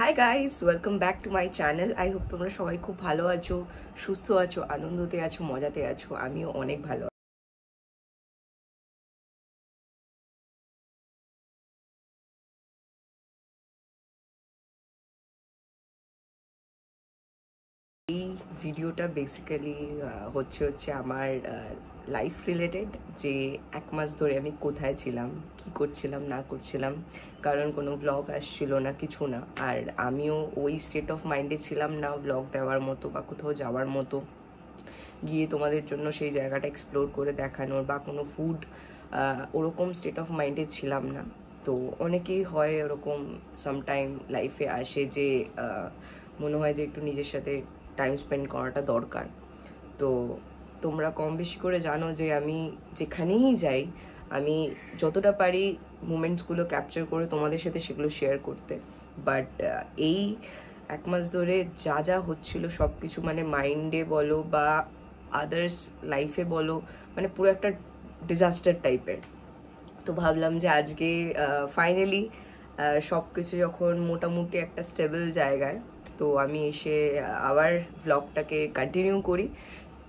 high guys welcome back to my channel I hope তোমরা সবাই খুব ভালো আছো সুস্থ আছো আনন্দতে আছো মজাতে আছো আমিও অনেক ভালো এই ভিডিওটা বেসিক্যালি হচ্ছে হচ্ছে আমার লাইফ রিলেটেড যে এক মাস ধরে আমি কোথায় ছিলাম কি করছিলাম না করছিলাম কারণ কোনো ব্লগ আসছিল না কিছু না আর আমিও ওই স্টেট অফ মাইন্ডে ছিলাম না ব্লগ দেওয়ার মতো বা কোথাও যাওয়ার মতো গিয়ে তোমাদের জন্য সেই জায়গাটা এক্সপ্লোর করে দেখানোর বা কোনো ফুড ওরকম স্টেট অফ মাইন্ডে ছিলাম না তো অনেকেই হয় ওরকম সামটাইম লাইফে আসে যে মনে হয় যে একটু নিজের সাথে টাইম স্পেন্ড করাটা দরকার তো তোমরা কম বেশি করে জানো যে আমি যেখানেই যাই আমি যতটা পারি মুমেন্টসগুলো ক্যাপচার করে তোমাদের সাথে সেগুলো শেয়ার করতে বাট এই এক মাস ধরে যা যা হচ্ছিল সব কিছু মানে মাইন্ডে বলো বা আদার্স লাইফে বলো মানে পুরো একটা ডিজাস্টার টাইপের তো ভাবলাম যে আজকে ফাইনালি সব কিছু যখন মোটামুটি একটা স্টেবল জায়গায় তো আমি এসে আবার ব্লগটাকে কন্টিনিউ করি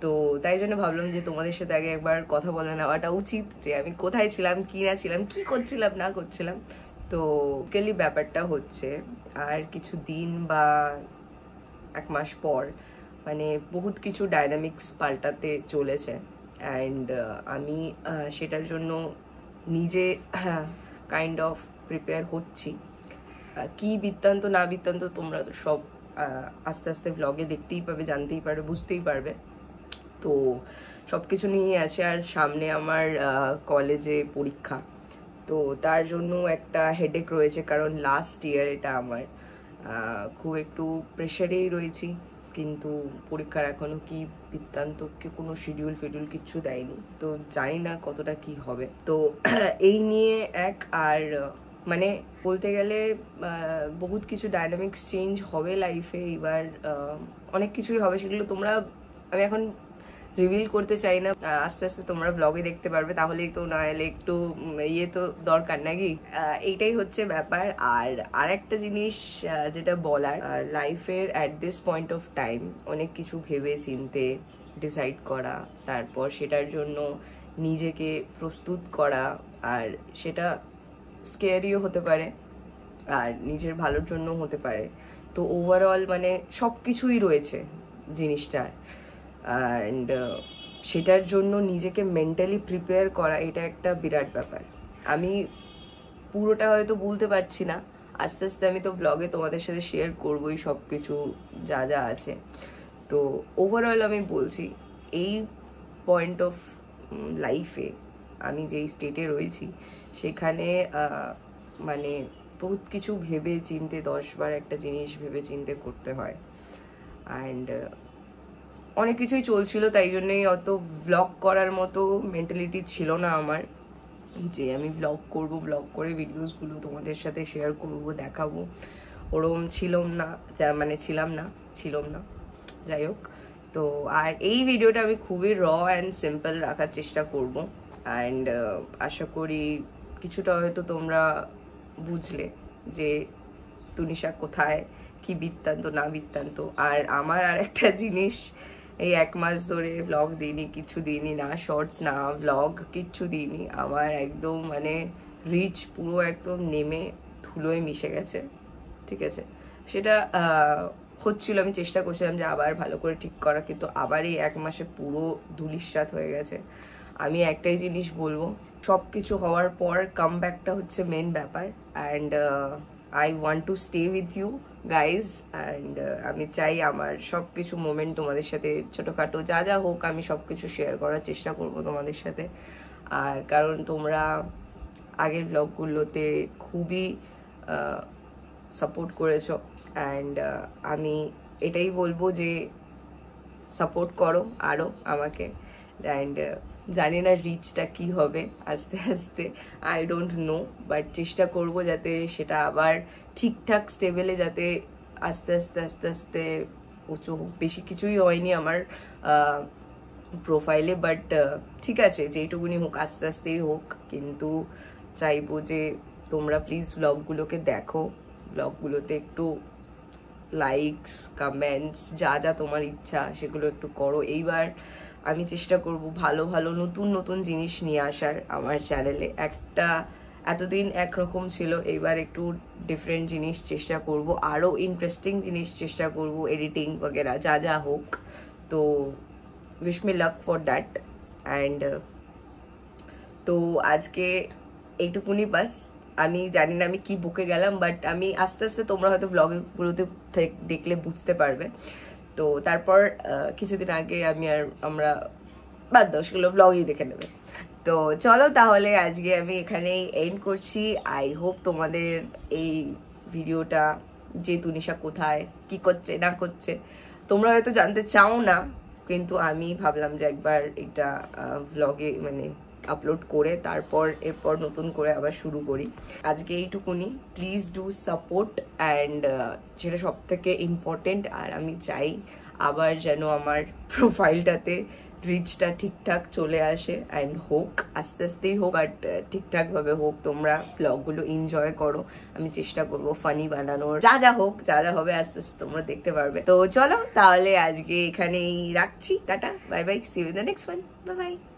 তো তাই জন্য ভাবলাম যে তোমাদের সাথে আগে একবার কথা বলে নেওয়াটা উচিত যে আমি কোথায় ছিলাম কী না ছিলাম কী করছিলাম না করছিলাম তো কেলি ব্যাপারটা হচ্ছে আর কিছু দিন বা এক মাস পর মানে বহুত কিছু ডাইনামিক্স পাল্টাতে চলেছে অ্যান্ড আমি সেটার জন্য নিজে কাইন্ড অফ প্রিপেয়ার হচ্ছি কি বৃত্তান্ত না বৃত্তান্ত তোমরা তো সব আস্তে আস্তে ব্লগে দেখতেই পাবে জানতেই পারবে বুঝতেই পারবে তো সব কিছু নিয়েই আছে আর সামনে আমার কলেজে পরীক্ষা তো তার জন্য একটা হেডেক রয়েছে কারণ লাস্ট ইয়ার এটা আমার খুব একটু প্রেশারেই রয়েছি কিন্তু পরীক্ষার এখনও কি বৃত্তান্তকে কোনো শিডিউল ফিডিউল কিচ্ছু দেয়নি তো জানি না কতটা কি হবে তো এই নিয়ে এক আর মানে বলতে গেলে বহুত কিছু ডায়নামিক্স চেঞ্জ হবে লাইফে এবার অনেক কিছুই হবে সেগুলো তোমরা আমি এখন রিভিল করতে চাই না আস্তে আস্তে তোমরা ব্লগে দেখতে পারবে তাহলেই তো না এলে একটু ইয়ে তো দরকার নাকি এইটাই হচ্ছে ব্যাপার আর আর একটা জিনিস যেটা বলার লাইফের at this point of time অনেক কিছু ভেবে চিনতে ডিসাইড করা তারপর সেটার জন্য নিজেকে প্রস্তুত করা আর সেটা স্কেয়ারিও হতে পারে আর নিজের ভালোর জন্য হতে পারে তো ওভারঅল মানে সব কিছুই রয়েছে জিনিসটার অ্যান্ড সেটার জন্য নিজেকে মেন্টালি প্রিপেয়ার করা এটা একটা বিরাট ব্যাপার আমি পুরোটা হয়তো বলতে পারছি না আস্তে আস্তে আমি তো ব্লগে তোমাদের সাথে শেয়ার করবোই সব কিছু যা যা আছে তো ওভারঅল আমি বলছি এই পয়েন্ট অফ লাইফে আমি যেই স্টেটে রয়েছি সেখানে মানে বহুত কিছু ভেবে চিনতে দশবার একটা জিনিস ভেবে চিনতে করতে হয় অ্যান্ড অনেক কিছুই চলছিল তাই জন্যই অত ব্লগ করার মতো মেন্টালিটি ছিল না আমার যে আমি ব্লগ করব ব্লগ করে ভিডিওসগুলো তোমাদের সাথে শেয়ার করব দেখাবো ওরম ছিলাম না যা মানে ছিলাম না ছিলাম না যাই হোক তো আর এই ভিডিওটা আমি খুবই র অ্যান্ড সিম্পল রাখার চেষ্টা করবো অ্যান্ড uh, আশা করি কিছুটা হয়তো তোমরা বুঝলে যে তুনিশা কোথায় কি বৃত্তান্ত না বৃত্তান্ত আর আমার আর একটা জিনিস এই এক মাস ধরে ব্লগ দিইনি কিছু দিইনি না শর্টস না ব্লগ কিচ্ছু দিইনি আমার একদম মানে রিচ পুরো একদম নেমে ধুলোয় মিশে গেছে ঠিক আছে সেটা হচ্ছিল আমি চেষ্টা করছিলাম যে আবার ভালো করে ঠিক করা কিন্তু আবার এই এক মাসে পুরো ধুলিশ্বাত হয়ে গেছে আমি একটাই জিনিস বলবো সব কিছু হওয়ার পর কাম ব্যাকটা হচ্ছে মেন ব্যাপার and I want to stay with you guys and আমি চাই আমার সব কিছু মোমেন্ট তোমাদের সাথে ছোটোখাটো যা যা হোক আমি সব কিছু শেয়ার করার চেষ্টা করব তোমাদের সাথে আর কারণ তোমরা আগের ব্লগগুলোতে খুবই সাপোর্ট uh, করেছো অ্যান্ড uh, আমি এটাই বলবো যে সাপোর্ট করো আরও আমাকে অ্যান্ড uh, জানি না রিচটা কি হবে আস্তে আস্তে আই ডোন্ট নো বাট চেষ্টা করব যাতে সেটা আবার ঠিকঠাক স্টেবেলে যাতে আস্তে আস্তে আস্তে আস্তে উঁচু বেশি কিছুই হয়নি আমার প্রোফাইলে বাট uh, ঠিক আছে যেইটুকুনি হোক আস্তে আস্তেই হোক কিন্তু চাইবো যে তোমরা প্লিজ ব্লগগুলোকে দেখো ব্লগগুলোতে একটু লাইকস কমেন্টস যা যা তোমার ইচ্ছা সেগুলো একটু করো এইবার আমি চেষ্টা করব ভালো ভালো নতুন নতুন জিনিস নিয়ে আসার আমার চ্যানেলে একটা এতদিন একরকম ছিল এইবার একটু ডিফারেন্ট জিনিস চেষ্টা করব আরও ইন্টারেস্টিং জিনিস চেষ্টা করব এডিটিং বগেরা যা যা হোক তো wish me luck for that and তো আজকে এইটুকুনি বাস আমি জানি না আমি কি বুকে গেলাম বাট আমি আস্তে আস্তে তোমরা হয়তো ব্লগগুলোতে দেখলে বুঝতে পারবে তো তারপর কিছুদিন আগে আমি আর আমরা বাদ দাও সেগুলো ব্লগেই দেখে নেবে তো চলো তাহলে আজকে আমি এখানেই এন্ড করছি আই হোপ তোমাদের এই ভিডিওটা যে তুনিশা কোথায় কি করছে না করছে তোমরা হয়তো জানতে চাও না কিন্তু আমি ভাবলাম যে একবার এটা ব্লগে মানে আপলোড করে তারপর এরপর নতুন করে আবার শুরু করি আজকে এইটুকুনি প্লিজ ডু সাপোর্ট অ্যান্ড যেটা সব থেকে ইম্পর্টেন্ট আর আমি চাই আবার যেন আমার প্রোফাইলটাতে রিচটা ঠিকঠাক চলে আসে অ্যান্ড হোক আস্তে আস্তেই হোক বাট uh, ঠিকঠাকভাবে হোক তোমরা ব্লগগুলো এনজয় করো আমি চেষ্টা করব ফানি বানানোর যা যা হোক যা যা হবে আস্তে আস্তে তোমরা দেখতে পারবে তো চলো তাহলে আজকে এখানেই রাখছি tata bye bye see you the next one bye by